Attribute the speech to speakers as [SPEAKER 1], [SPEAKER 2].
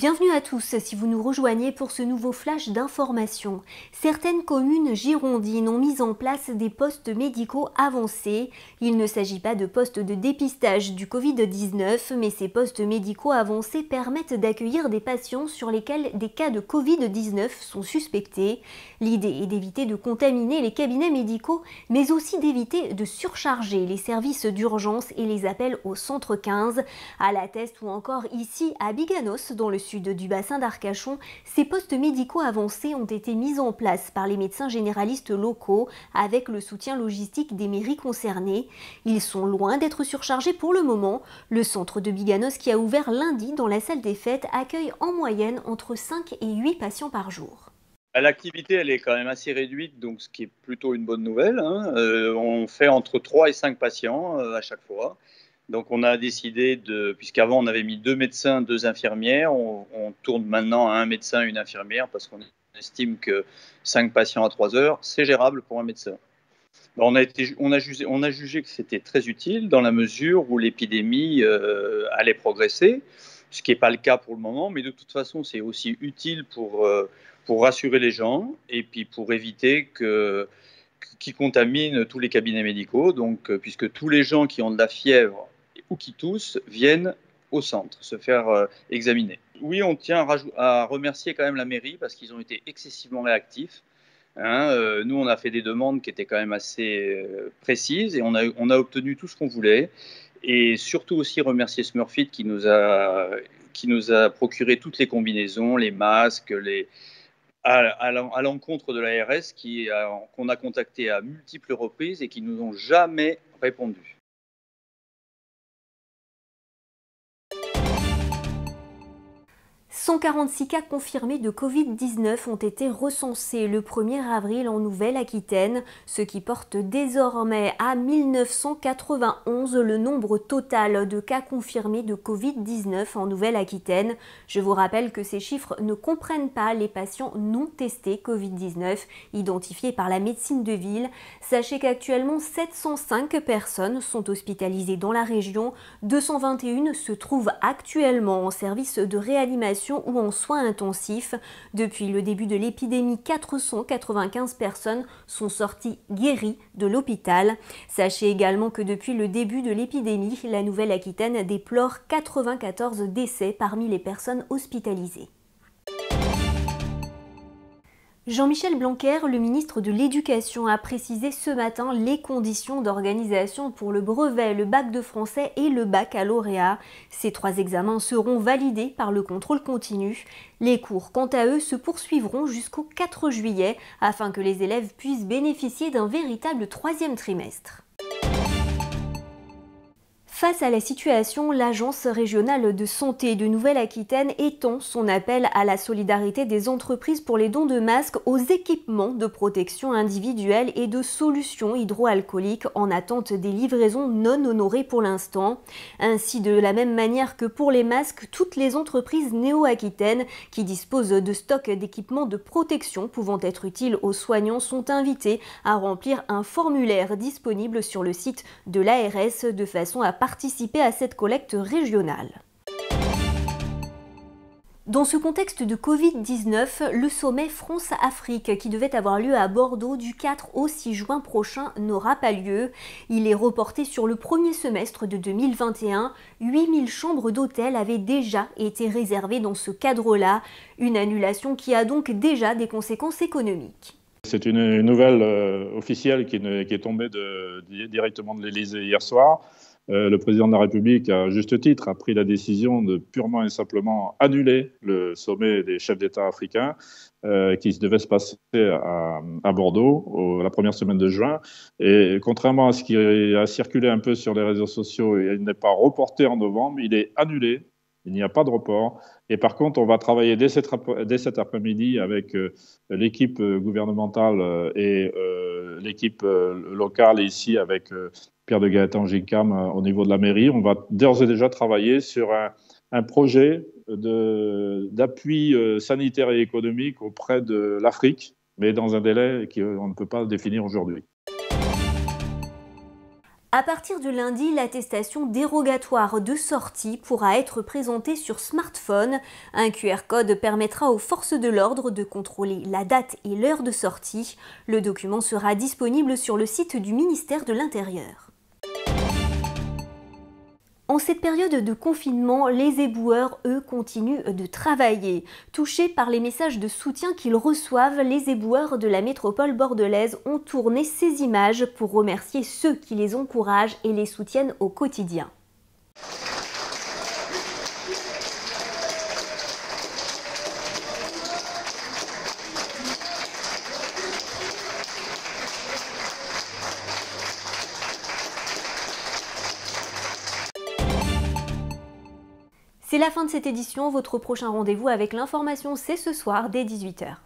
[SPEAKER 1] Bienvenue à tous si vous nous rejoignez pour ce nouveau flash d'information. Certaines communes girondines ont mis en place des postes médicaux avancés. Il ne s'agit pas de postes de dépistage du Covid-19, mais ces postes médicaux avancés permettent d'accueillir des patients sur lesquels des cas de Covid-19 sont suspectés. L'idée est d'éviter de contaminer les cabinets médicaux, mais aussi d'éviter de surcharger les services d'urgence et les appels au centre 15, à la Teste ou encore ici à Biganos dans le du bassin d'Arcachon, ces postes médicaux avancés ont été mis en place par les médecins généralistes locaux avec le soutien logistique des mairies concernées. Ils sont loin d'être surchargés pour le moment. Le centre de Biganos qui a ouvert lundi dans la salle des fêtes accueille en moyenne entre 5 et 8 patients par jour.
[SPEAKER 2] Bah, l'activité, elle est quand même assez réduite, donc ce qui est plutôt une bonne nouvelle. Hein. Euh, on fait entre 3 et 5 patients euh, à chaque fois. Donc on a décidé de, puisqu'avant on avait mis deux médecins, deux infirmières, on, tourne maintenant à un médecin, une infirmière, parce qu'on estime que cinq patients à trois heures, c'est gérable pour un médecin. On a, été, on, a jugé, on a jugé que c'était très utile dans la mesure où l'épidémie euh, allait progresser, ce qui n'est pas le cas pour le moment, mais de toute façon c'est aussi utile pour, euh, pour rassurer les gens et puis pour éviter que qui contamine tous les cabinets médicaux. Donc, euh, puisque tous les gens qui ont de la fièvre ou qui tous viennent au centre se faire euh, examiner. Oui, on tient à, remercier quand même la mairie parce qu'ils ont été excessivement réactifs. Hein, euh, nous, on a fait des demandes qui étaient quand même assez euh, précises et on a, obtenu tout ce qu'on voulait. Et surtout aussi remercier Smurfit qui nous a, qui nous a procuré toutes les combinaisons, les masques, à, l'encontre de l'ARS qu'on a, contacté à multiples reprises et qui nous ont jamais répondu.
[SPEAKER 1] 146 cas confirmés de Covid-19 ont été recensés le 1er avril en Nouvelle-Aquitaine, ce qui porte désormais à 1991 le nombre total de cas confirmés de Covid-19 en Nouvelle-Aquitaine. Je vous rappelle que ces chiffres ne comprennent pas les patients non testés Covid-19 identifiés par la médecine de ville. Sachez qu'actuellement 705 personnes sont hospitalisées dans la région, 221 se trouvent actuellement en service de réanimation ou en soins intensifs. Depuis le début de l'épidémie, 495 personnes sont sorties guéries de l'hôpital. Sachez également que depuis le début de l'épidémie, la Nouvelle-Aquitaine déplore 94 décès parmi les personnes hospitalisées. Jean-Michel Blanquer, le ministre de l'Éducation, a précisé ce matin les conditions d'organisation pour le brevet, le bac de français et le baccalauréat. Ces trois examens seront validés par le contrôle continu. Les cours, quant à eux, se poursuivront jusqu'au 4 juillet afin que les élèves puissent bénéficier d'un véritable troisième trimestre. Face à la situation, l'Agence régionale de santé de Nouvelle-Aquitaine étend son appel à la solidarité des entreprises pour les dons de masques aux équipements de protection individuelle et de solutions hydroalcooliques en attente des livraisons non honorées pour l'instant. Ainsi, de la même manière que pour les masques, toutes les entreprises néo-aquitaines qui disposent de stocks d'équipements de protection pouvant être utiles aux soignants sont invitées à remplir un formulaire disponible sur le site de l'ARS de façon à participer à cette collecte régionale. Dans ce contexte de Covid-19, le sommet France-Afrique qui devait avoir lieu à Bordeaux du 4 au 6 juin prochain n'aura pas lieu. Il est reporté sur le premier semestre de 2021. 8000 chambres d'hôtel avaient déjà été réservées dans ce cadre-là, une annulation qui a donc déjà des conséquences économiques.
[SPEAKER 3] C'est une, nouvelle euh, officielle qui, est tombée directement de l'Elysée hier soir. Euh, le président de la République, à juste titre, a pris la décision de purement et simplement annuler le sommet des chefs d'État africains euh, qui devait se passer à, Bordeaux la première semaine de juin. Et contrairement à ce qui a circulé un peu sur les réseaux sociaux, il n'est pas reporté en novembre, il est annulé. Il n'y a pas de report. Et par contre, on va travailler dès, cet après-midi avec euh, l'équipe gouvernementale euh, et l'équipe locale ici avec Pierre de Gaëtan Gicam euh, au niveau de la mairie. On va d'ores et déjà travailler sur un, un projet d'appui euh, sanitaire et économique auprès de l'Afrique, mais dans un délai qu'on ne peut pas définir aujourd'hui.
[SPEAKER 1] À partir du lundi, l'attestation dérogatoire de sortie pourra être présentée sur smartphone. Un QR code permettra aux forces de l'ordre de contrôler la date et l'heure de sortie. Le document sera disponible sur le site du ministère de l'Intérieur. En cette période de confinement, les éboueurs, eux, continuent de travailler. Touchés par les messages de soutien qu'ils reçoivent, les éboueurs de la métropole bordelaise ont tourné ces images pour remercier ceux qui les encouragent et les soutiennent au quotidien. C'est la fin de cette édition, votre prochain rendez-vous avec l'information c'est ce soir dès 18h.